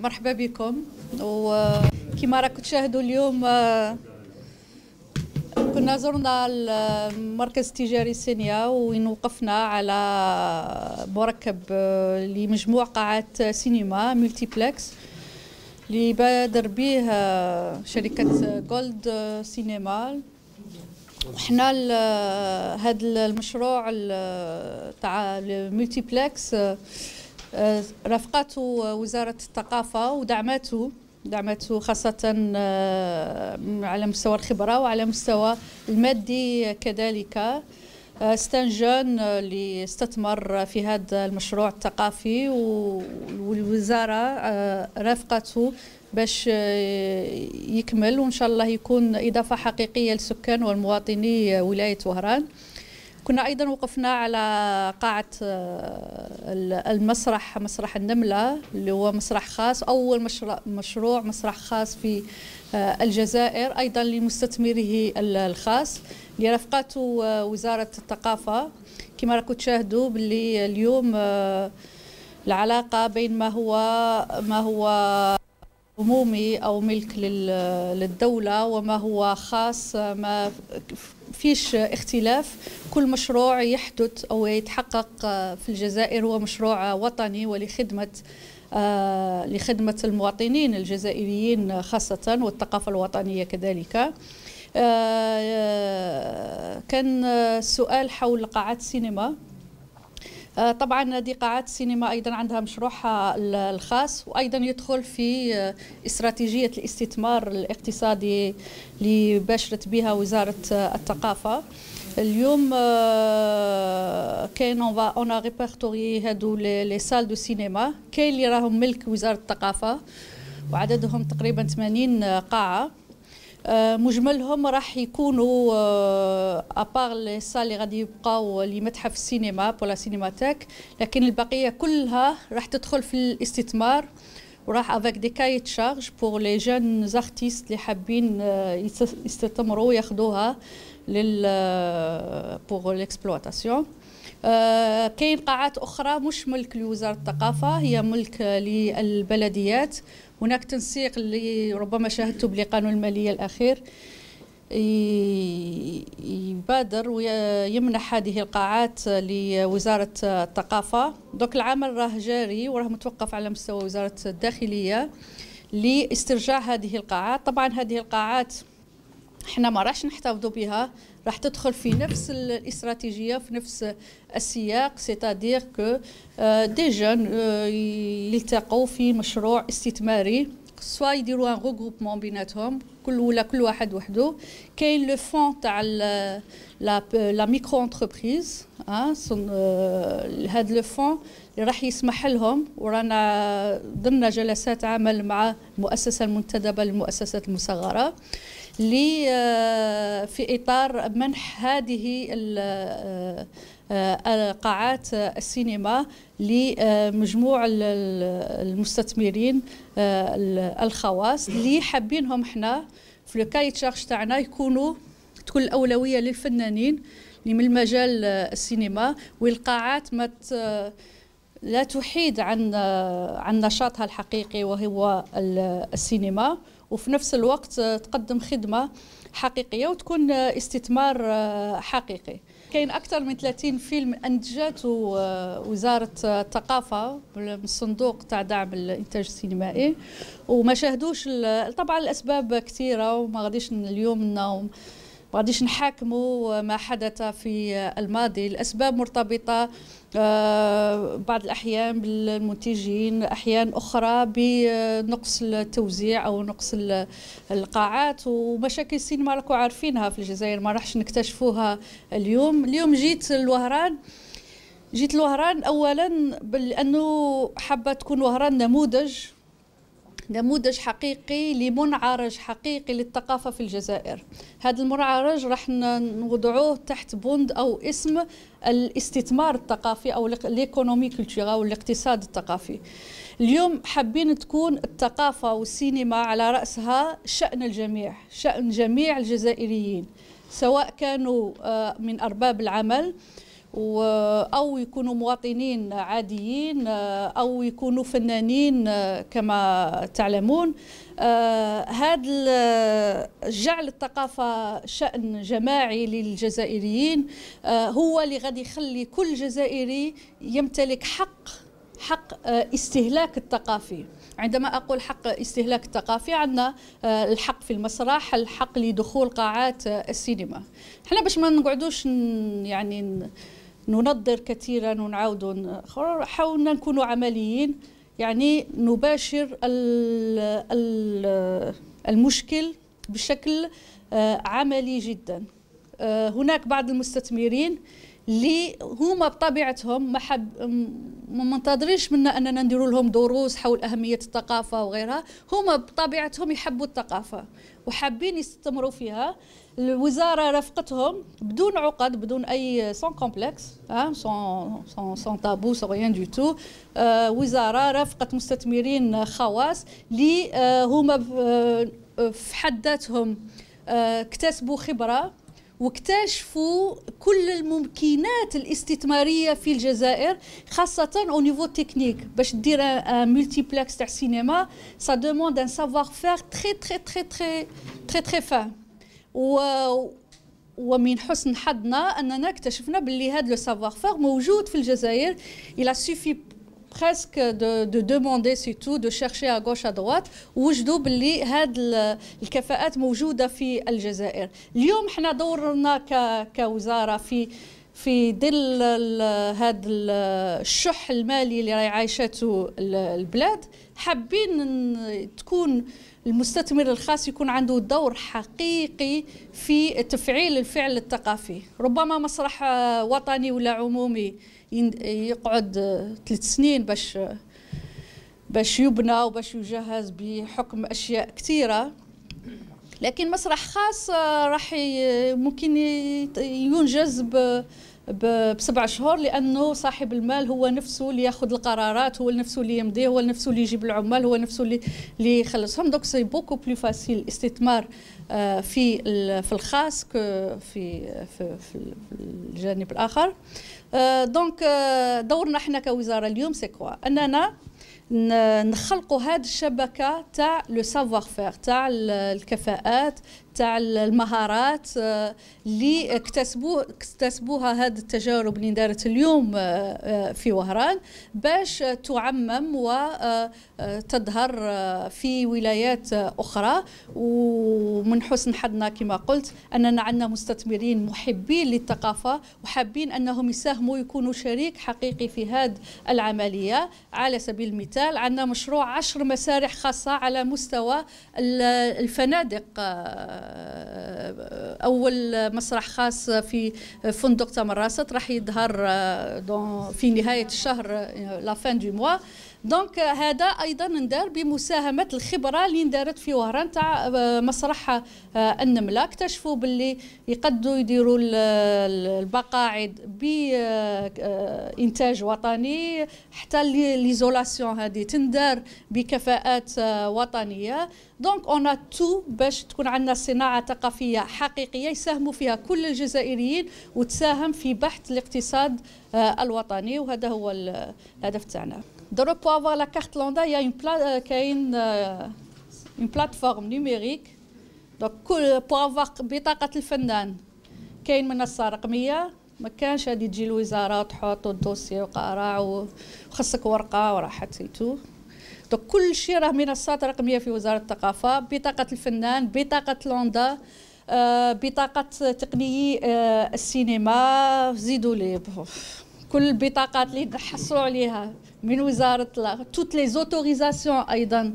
مرحبا بكم وكما آه، راكم تشاهدوا اليوم آه، كنا زرنا المركز التجاري سينيا وين وقفنا على مركب آه، لمجموع قاعات سينما بلاكس اللي بادر به شركة جولد سينما وحنا هذا المشروع تاع الملتيبلكس آه، رفقات وزارة الثقافة ودعمته دعمته خاصة آه، على مستوى الخبرة وعلى مستوى المادي كذلك ستانجون آه، اللي استثمر في هذا المشروع الثقافي والوزارة رافقته باش يكمل وإن شاء الله يكون إضافة حقيقية للسكان والمواطني ولاية وهران كنا ايضا وقفنا على قاعه آه، المسرح مسرح النمله اللي هو مسرح خاص اول مشروع مسرح خاص في آه، الجزائر ايضا لمستثمره الخاص لرفقات آه، وزاره الثقافه كما راكم تشاهدوا باللي اليوم العلاقه بين ما هو ما هو عمومي او ملك للدوله وما هو خاص ما فيش اختلاف كل مشروع يحدث أو يتحقق آه، في الجزائر هو مشروع وطني ولخدمة آه، لخدمة المواطنين الجزائريين خاصة والثقافة الوطنية كذلك آه، كان السؤال حول قاعات السينما آه، طبعا دي قاعات السينما ايضا عندها مشروعها الخاص وايضا يدخل في آه، استراتيجيه الاستثمار الاقتصادي اللي باشرت بها وزاره آه، الثقافه اليوم كاين اون اون ريبرتوري هادو لي سال دو سينما كاين اللي راهم ملك وزاره الثقافه وعددهم تقريبا 80 قاعه آه، مجملهم راح يكونوا ابار لي سال اللي غادي يبقاو لمتحف السينما بولا سينماتيك لكن البقيه كلها راح تدخل في الاستثمار وراح افيك دي كاي تشارج بور لي جون زارتيست اللي حابين آه، يستثمروا ياخذوها لل بور آه، ليكسبلواتاسيون كاين قاعات اخرى مش ملك لوزاره الثقافه هي ملك للبلديات هناك تنسيق اللي ربما شاهدته بقانون المالية الأخير يبادر ويمنح هذه القاعات لوزارة الثقافة دوك العمل راه جاري وراه متوقف على مستوى وزارة الداخلية لاسترجاع هذه القاعات طبعا هذه القاعات احنا ما راحش نحتفظوا بها راح تدخل في نفس الاستراتيجيه في نفس السياق سيتادير كو دي جون يلتقوا في مشروع استثماري سوا يديروا ان غوغوبمون بيناتهم كل ولا كل واحد وحده كاين لو فون تاع لا لا ميكرو انتربريز هاد لو فون اللي راح يسمح لهم ورانا ضمن جلسات عمل مع المؤسسه المنتدبه للمؤسسات المصغره آه، في إطار منح هذه آه، آه، قاعات السينما لمجموع المستثمرين الخواص اللي حابينهم حنا في لوكاي تشارج تاعنا يكونوا تكون الاولويه للفنانين اللي من المجال السينما والقاعات ما لا تحيد عن عن نشاطها الحقيقي وهو السينما وفي نفس الوقت تقدم خدمه حقيقيه وتكون استثمار حقيقي كاين اكثر من 30 فيلم انتجته وزاره الثقافه من الصندوق تاع دعم الانتاج السينمائي وما شاهدوش طبعا الاسباب كثيره وما غاديش اليوم نوم غاديش نحاكموا ما حدث في الماضي الاسباب مرتبطه آه، بعض الاحيان بالمنتجين احيان اخرى بنقص التوزيع او نقص القاعات ومشاكل السينما راكم عارفينها في الجزائر ما راحش نكتشفوها اليوم اليوم جيت لوهران جيت لوهران اولا لانه حابه تكون وهران نموذج نموذج حقيقي لمنعرج حقيقي للثقافة في الجزائر هذا المنعرج راح نوضعوه تحت بند أو اسم الاستثمار الثقافي أو ليكونومي كولتورا أو الاقتصاد الثقافي اليوم حابين تكون الثقافة والسينما على رأسها شأن الجميع شأن جميع الجزائريين سواء كانوا آه، من أرباب العمل أو يكونوا مواطنين عاديين آه، أو يكونوا فنانين آه، كما تعلمون هذا آه، جعل الثقافة شأن جماعي للجزائريين هو اللي غادي يخلي كل جزائري يمتلك حق حق استهلاك الثقافي عندما أقول حق استهلاك الثقافي عندنا الحق في المسرح الحق لدخول قاعات السينما احنا باش ما نقعدوش يعني ننظر كثيرا ونعاود حاولنا نكونوا عمليين يعني نباشر المشكل بشكل آه، عملي جدا آه، هناك بعض المستثمرين اللي هما بطبيعتهم ما حب ما منتظرينش منا اننا نديروا لهم دروس حول اهميه الثقافه وغيرها هما بطبيعتهم يحبوا الثقافه وحابين يستمروا فيها الوزاره رافقتهم بدون عقد بدون اي سون كومبلكس سون سون سون تابو سون ريان دو تو وزاره رافقت مستثمرين خواص اللي آه، هما آه، آه، في حد ذاتهم اكتسبوا خبره واكتشفوا كل الممكنات الاستثماريه في الجزائر خاصه او نيفو تكنيك باش دير ان ملتيبلكس تاع سينما سا دوموند ان سافوار فير تري تري تري تري تري تري فان ومن حسن حظنا اننا اكتشفنا باللي هذا لو سافوار فير موجود في الجزائر الى سوفي presque de, de demander surtout de chercher à gauche à droite وجدوا باللي هاد الكفاءات موجوده في الجزائر اليوم حنا دورنا ك, كوزاره في في ظل هذا الشح المالي اللي راهي عايشته البلاد حابين تكون المستثمر الخاص يكون عنده دور حقيقي في تفعيل الفعل الثقافي ربما مسرح وطني ولا عمومي يقعد ثلاث سنين باش باش يبنى وباش يجهز بحكم اشياء كثيره لكن مسرح خاص آه، راح ممكن ينجز بسبع شهور لانه صاحب المال هو نفسه اللي ياخذ القرارات هو نفسه اللي يمضي هو نفسه اللي يجيب العمال هو نفسه اللي اللي يخلصهم دونك سي بوكو بلو فاسيل الاستثمار آه، في في الخاص آه، في في في الجانب الاخر آه، دونك دورنا احنا كوزاره اليوم سي كوا اننا نخلقوا هذه الشبكه تاع لو سافوار فير تاع الكفاءات تاع المهارات آه، اللي اكتسبوه اكتسبوها هذه التجارب اللي دارت اليوم آه، آه، في وهران باش تعمم وتظهر في ولايات اخرى ومن حسن حظنا كما قلت اننا عندنا مستثمرين محبين للثقافه وحابين انهم يساهموا يكونوا شريك حقيقي في هذه العمليه على سبيل المثال عندنا مشروع عشر مسارح خاصه على مستوى الفنادق اول مسرح خاص في فندق تمرست راح يظهر آه، في نهايه الشهر لا فان دو موا دونك هذا ايضا ندار بمساهمه الخبره اللي ندارت في وهران تاع آه، مسرح آه، النمله اكتشفوا باللي يقدروا يديروا البقاعد بانتاج آه، وطني حتى ليزولاسيون هذه تندار بكفاءات وطنيه دونك اون تو باش تكون عندنا صناعه ثقافيه حقيقيه يساهموا فيها كل الجزائريين وتساهم في بحث الاقتصاد الوطني وهذا هو الهدف تاعنا Donc, pour avoir la carte lambda, il y a une, pla euh, a une, euh, une plateforme numérique. Donc, pour avoir بطاقة الفنان a une رقمية ما كانش هادي تجي الوزارة وتحط الدوسي وقارع وخصك ورقة وراحت سيتو دونك كل شيء راه منصات رقمية في وزارة الثقافة بطاقة الفنان بطاقة لوندا بطاقة تقنيه السينما زيدوا لي كل البطاقات اللي تحصلوا عليها من وزاره توت لي زوتوريزاسيون ايضا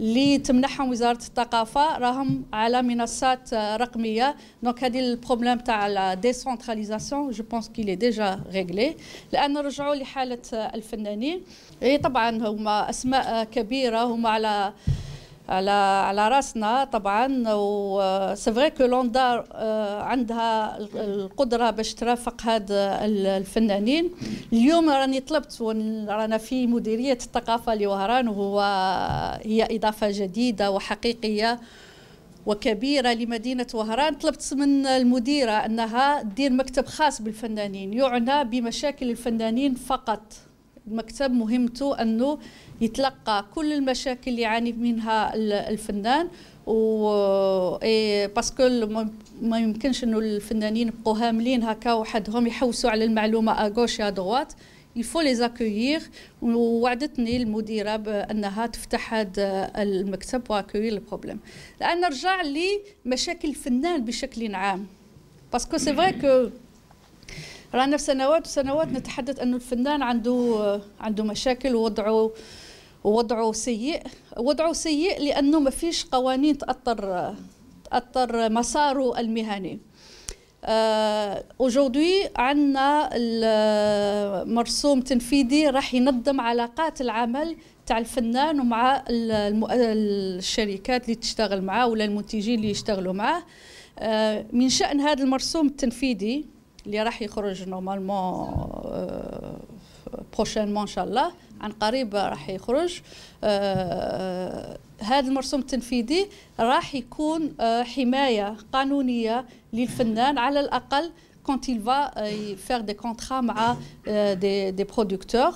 اللي تمنحهم وزاره الثقافه راهم على منصات آه، رقميه دونك هذه البروبليم تاع الديسونتراليزاسيون جو بونس كيلي ديجا ريغلي لان رجعوا لحاله آه، الفنانين اي طبعا هما اسماء آه، كبيره هما على على على راسنا طبعا وسي كو لوندار عندها القدره باش ترافق هاد الفنانين اليوم راني طلبت رانا في مديريه الثقافه لوهران وهو هي اضافه جديده وحقيقيه وكبيره لمدينه وهران طلبت من المديره انها تدير مكتب خاص بالفنانين يعنى بمشاكل الفنانين فقط المكتب مهمته انه يتلقى كل المشاكل اللي يعاني منها الفنان و إيه، باسكو ما يمكنش انه الفنانين يبقوا هاملين هكا وحدهم يحوسوا على المعلومه اغوش يا دوات يفو لي زاكويغ ووعدتني المديره بانها تفتح هذا المكتب واكوي البروبليم الان نرجع لمشاكل الفنان بشكل عام باسكو سي فري كو رانا في سنوات وسنوات نتحدث أنه الفنان عنده عنده مشاكل ووضعه ووضعه سيء وضعه سيء لأنه ما فيش قوانين تأثر تأثر مساره المهني اجودي آه، عندنا مرسوم تنفيذي راح ينظم علاقات العمل تاع الفنان ومع الشركات اللي تشتغل معاه ولا المنتجين اللي يشتغلوا معاه آه، من شأن هذا المرسوم التنفيذي اللي راح يخرج نورمالمون بروشينمون ان شاء الله عن قريب راح يخرج آه، آه، هذا المرسوم التنفيذي راح يكون آه، حمايه قانونيه للفنان على الاقل quand il va faire des contrats مع des, des producteurs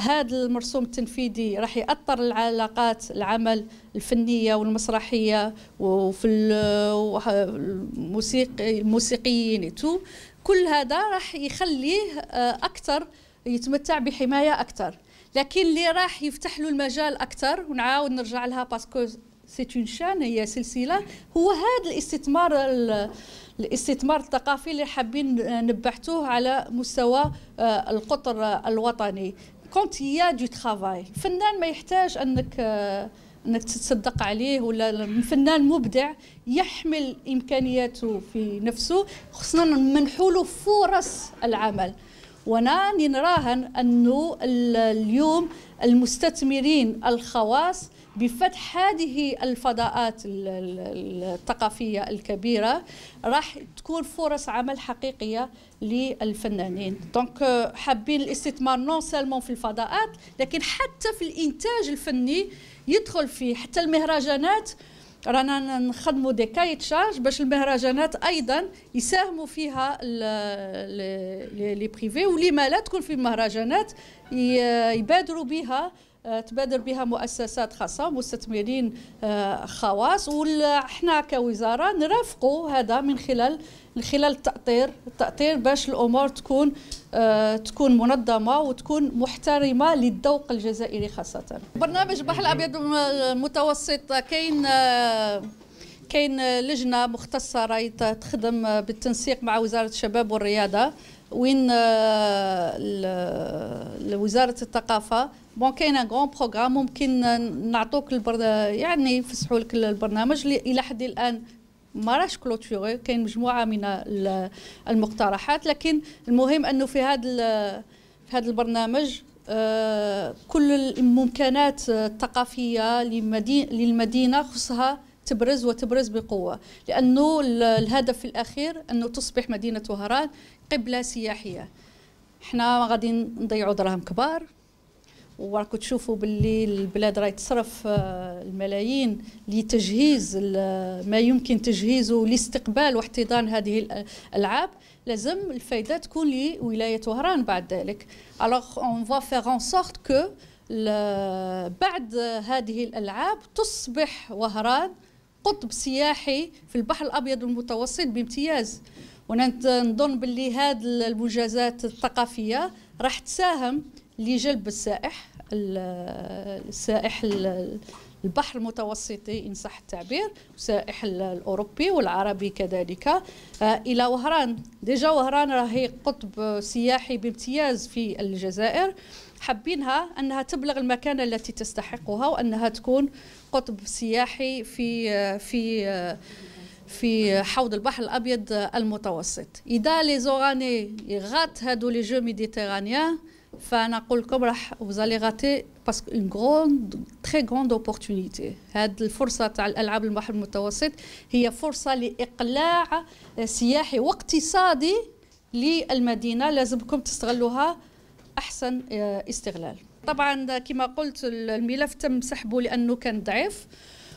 هذا المرسوم التنفيذي راح ياثر العلاقات العمل الفنيه والمسرحيه وفي الموسيقى الموسيقيين تو كل هذا راح يخليه آه، اكثر يتمتع بحمايه اكثر لكن اللي راح يفتح له المجال اكثر ونعاود نرجع لها باسكو سي اون شان هي سلسله هو هذا الاستثمار الاستثمار الثقافي اللي حابين نبعثوه على مستوى آه، القطر الوطني كونت هي دو ترافاي الفنان ما يحتاج انك آه، انك تصدق عليه ولا فنان مبدع يحمل امكانياته في نفسه خصنا نمنحوا له فرص العمل وانا نراهن انه اليوم المستثمرين الخواص بفتح هذه الفضاءات الثقافيه الكبيره راح تكون فرص عمل حقيقيه للفنانين دونك euh, حابين الاستثمار نون سالمون في الفضاءات لكن حتى في الانتاج الفني يدخل في حتى المهرجانات رانا نخدموا دي كايت شارج باش المهرجانات ايضا يساهموا فيها لي بريفي ولما لا تكون في المهرجانات يبادروا بها آه، تبادر بها مؤسسات خاصة مستثمرين آه، خواص وحنا كوزارة نرافقوا هذا من خلال من خلال التأطير التأطير باش الأمور تكون آه، تكون منظمة وتكون محترمة للذوق الجزائري خاصة برنامج البحر الأبيض المتوسط كاين كاين لجنة مختصة راهي تخدم بالتنسيق مع وزارة الشباب والرياضة وين آه، وزاره الثقافه بون كاين ان غون بروغرام ممكن نعطوك البر... يعني يفسحوا لك البرنامج الى حد الان ما راش كلوتوري كاين مجموعه من المقترحات لكن المهم انه في هذا في هذا البرنامج آه، كل الممكنات الثقافيه للمدينه خصها تبرز وتبرز بقوة لأنه الهدف الأخير أنه تصبح مدينة وهران قبلة سياحية احنا غادي نضيعوا دراهم كبار وراكم تشوفوا باللي البلاد راهي تصرف آه، الملايين لتجهيز ما يمكن تجهيزه لاستقبال واحتضان هذه الالعاب لازم الفائده تكون لولايه وهران بعد ذلك الوغ اون فوا فيغ ان سورت كو بعد هذه الالعاب تصبح وهران قطب سياحي في البحر الابيض المتوسط بامتياز وانا نظن باللي هذه المجازات الثقافيه راح تساهم لجلب السائح السائح البحر المتوسطي ان صح التعبير والسائح الاوروبي والعربي كذلك آه، الى وهران ديجا وهران راهي قطب سياحي بامتياز في الجزائر حابينها أنها تبلغ المكانة التي تستحقها وأنها تكون قطب سياحي في في في حوض البحر الابيض المتوسط اذا لي زوراني غات هادو لي جو ميديتيرانيا فانا نقول لكم راح وزالي غاتي باسكو اون غروند تري غروند اوبورتونيتي هاد الفرصه تاع الالعاب البحر المتوسط هي فرصه لاقلاع سياحي واقتصادي للمدينه لازمكم تستغلوها احسن آه، استغلال طبعا كما قلت الملف تم سحبه لانه كان ضعيف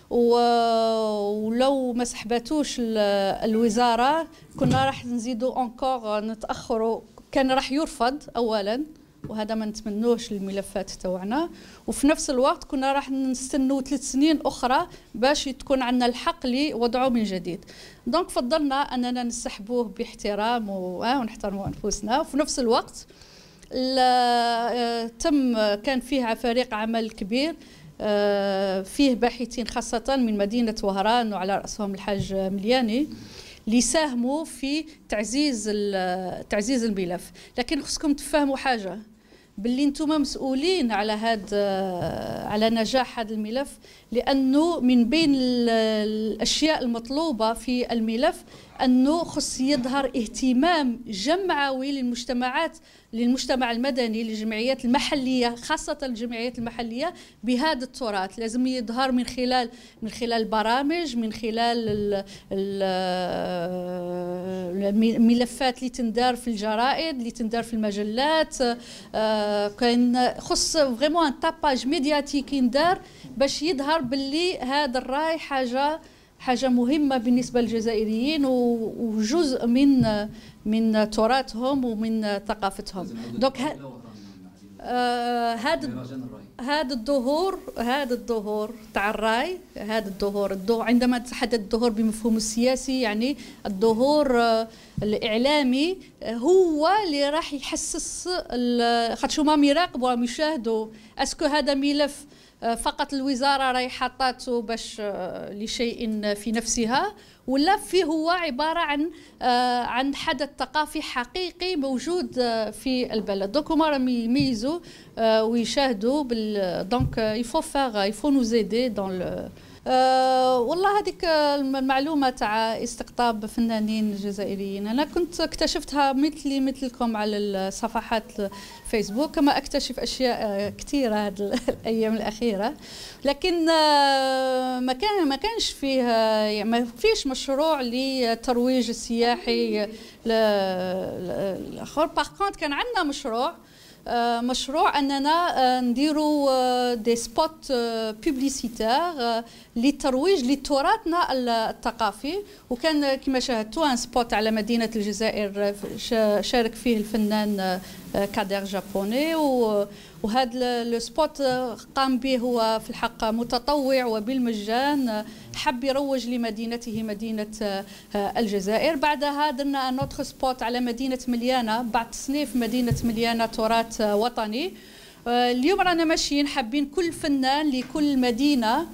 ولو ما سحبتوش الوزاره كنا راح نزيدو اونكور نتاخروا كان راح يرفض اولا وهذا ما نتمنوش الملفات تاعنا وفي نفس الوقت كنا راح نستنوا ثلاث سنين اخرى باش تكون عندنا الحق لوضعه من جديد دونك فضلنا اننا نسحبوه باحترام آه، ونحترموا انفسنا وفي نفس الوقت آه، تم كان فيها فريق عمل كبير آه، فيه باحثين خاصة من مدينة وهران وعلى رأسهم الحاج ملياني اللي ساهموا في تعزيز تعزيز الملف لكن خصكم تفهموا حاجة باللي انتم مسؤولين على هاد آه، على نجاح هذا الملف لانه من بين الاشياء المطلوبه في الملف انه خص يظهر اهتمام جمعوي للمجتمعات للمجتمع المدني للجمعيات المحليه خاصه الجمعيات المحليه بهذا التراث لازم يظهر من خلال من خلال برامج من خلال الملفات آه، اللي تندار في الجرائد اللي تندار في المجلات آه، كان خص فريمون ان تاباج ميدياتيك يندار باش يظهر باللي هذا الراي حاجه حاجة مهمة بالنسبة للجزائريين وجزء من من تراثهم ومن ثقافتهم دونك هذا هذا يعني، آه، الظهور هذا الظهور تاع الراي هذا الظهور عندما نتحدث الظهور بمفهوم السياسي يعني الظهور آه، الاعلامي آه، هو اللي راح يحسس خاطر هما يراقبوا يشاهدوا اسكو هذا ملف آه، فقط الوزاره راهي حطاته باش آه، لشيء في نفسها ولا في هو عباره عن آه، عن حدث ثقافي حقيقي موجود في البلد دونك هما راهم يميزوا ويشاهدوا دونك يفو فاغ يفو نو زيدي دون آه، والله هذيك المعلومه تاع استقطاب فنانين جزائريين انا كنت اكتشفتها مثلي مثلكم على الصفحات الفيسبوك كما اكتشف اشياء كثيره هذه الايام الاخيره لكن آه، ما كان ما كانش فيه يعني ما فيش مشروع للترويج السياحي الاخر باغ كان عندنا مشروع آه، مشروع اننا نديروا دي سبوت بوبليسيتير للترويج لتراثنا الثقافي وكان كما شاهدتوا ان سبوت على مدينه الجزائر آه، شارك فيه الفنان آه، آه، كادر جابوني وهذا لو سبوت آه، قام به هو في الحق متطوع وبالمجان آه، حب يروج لمدينته مدينة الجزائر بعدها درنا نوتخ سبوت على مدينة مليانة بعد تصنيف مدينة مليانة تراث وطني اليوم رانا ماشيين حابين كل فنان لكل مدينه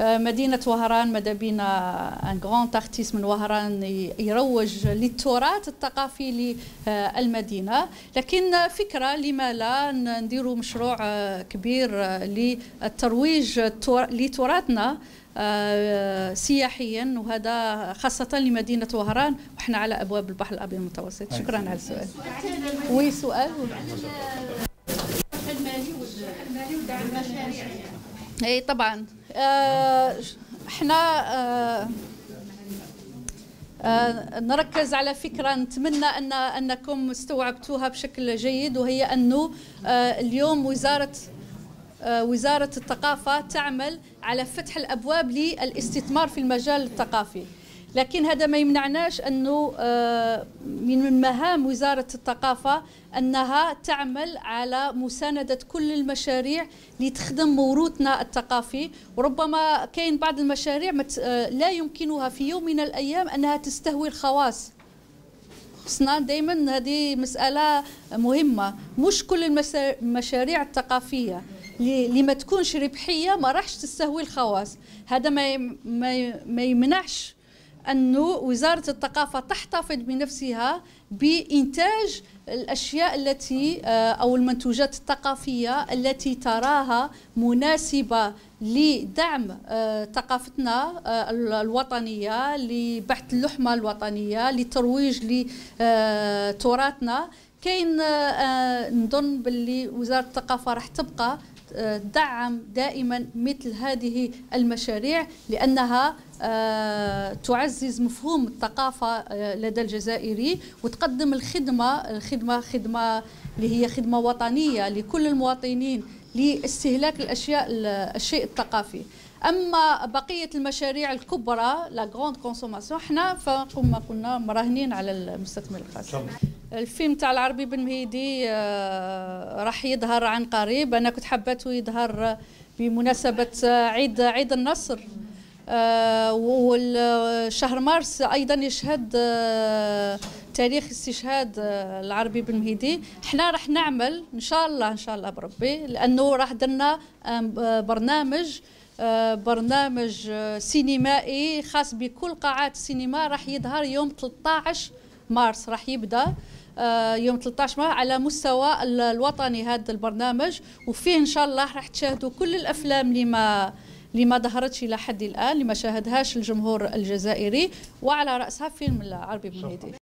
مدينة وهران ماذا بينا ان غراند ارتيست من وهران يروج للتراث الثقافي للمدينة لكن فكرة لما لا نديروا مشروع كبير للترويج لتراثنا سياحيا وهذا خاصة لمدينة وهران وإحنا على أبواب البحر الأبيض المتوسط شكرا على السؤال وي سؤال المالي والدعم المشاريع اي طبعا احنا آه، آه، آه، نركز على فكره نتمنى ان انكم استوعبتوها بشكل جيد وهي انه اليوم وزاره وزاره الثقافه تعمل على فتح الابواب للاستثمار في المجال الثقافي لكن هذا ما يمنعناش انه آه، من مهام وزاره الثقافه انها تعمل على مسانده كل المشاريع لتخدم موروثنا الثقافي وربما كاين بعض المشاريع آه، لا يمكنها في يوم من الايام انها تستهوي الخواص خصنا دائما هذه مساله مهمه مش كل المشاريع الثقافيه اللي ما تكونش ربحيه ما راحش تستهوي الخواص هذا ما ما يمنعش أن وزارة الثقافة تحتفظ بنفسها بإنتاج الأشياء التي آه، أو المنتوجات الثقافية التي تراها مناسبة لدعم آه، ثقافتنا آه، الوطنية لبحث اللحمة الوطنية لترويج لتراثنا كاين آه، آه، نظن باللي وزاره الثقافه راح تبقى تدعم آه، دائما مثل هذه المشاريع لانها تعزز مفهوم الثقافه لدى الجزائري وتقدم الخدمه الخدمه خدمه اللي هي خدمه وطنيه لكل المواطنين لاستهلاك الاشياء الشيء الثقافي اما بقيه المشاريع الكبرى لا غروند كونسوماسيون حنا فكما قلنا مراهنين على المستثمر الخاص الفيلم تاع العربي بن مهيدي آه، راح يظهر عن قريب انا كنت حباته يظهر بمناسبه عيد عيد النصر آه، وشهر مارس ايضا يشهد آه، تاريخ استشهاد العربي بن مهيدي احنا راح نعمل ان شاء الله ان شاء الله بربي لانه راح درنا برنامج آه، برنامج آه، سينمائي خاص بكل قاعات السينما راح يظهر يوم 13 مارس راح يبدا آه، يوم 13 مارس على مستوى الوطني هذا البرنامج وفيه ان شاء الله راح تشاهدوا كل الافلام اللي ما اللي ما ظهرتش الى حد الان اللي ما شاهدهاش الجمهور الجزائري وعلى راسها فيلم العربي بن